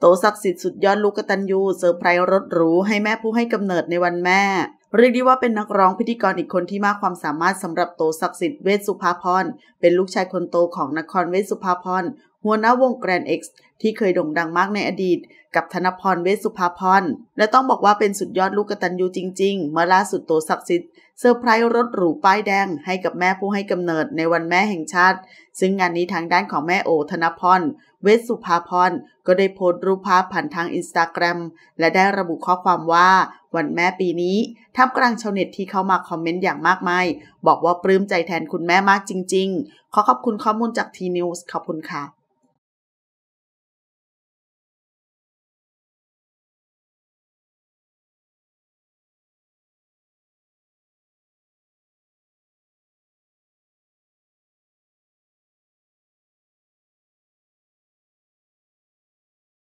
โตศักดิ์สิทธิ์สุดยอดลูกกตัญญูเซอร์ไพรส์รถหรู ให้แม่ผู้ให้กำเนิดในวันแม่เรียกได้ว่าเป็นนักร้องพิธีกรอีกคนที่มากความสามารถสำหรับโตศักดิ์สิทธิ์เวสุภาพรเป็นลูกชายคนโตของนครเวสุภาพรหัวหน้าวงแกรนเอ็กซ์ที่เคยโด่งดังมากในอดีตกับธนพรเวสุภาพรและต้องบอกว่าเป็นสุดยอดลูกกตัญญูจริงๆ เมื่อล่าสุดโตศักดิ์สิทธิ์เซอร์ไพรส์รถหรูป้ายแดงให้กับแม่ผู้ให้กำเนิดในวันแม่แห่งชาติ ซึ่งงานนี้ทางด้านของแม่โอธนพรเวสสุภาพรก็ได้โพสต์รูปภาพผ่านทางอินสตาแกรมและได้ระบุข้อความว่า วันแม่ปีนี้ท่ามกลางชาวเน็ตที่เข้ามาคอมเมนต์อย่างมากมาย บอกว่าปลื้มใจแทนคุณแม่มากจริงๆขอขอบคุณข้อมูลจากทีนิวส์ขอบคุณค่ะ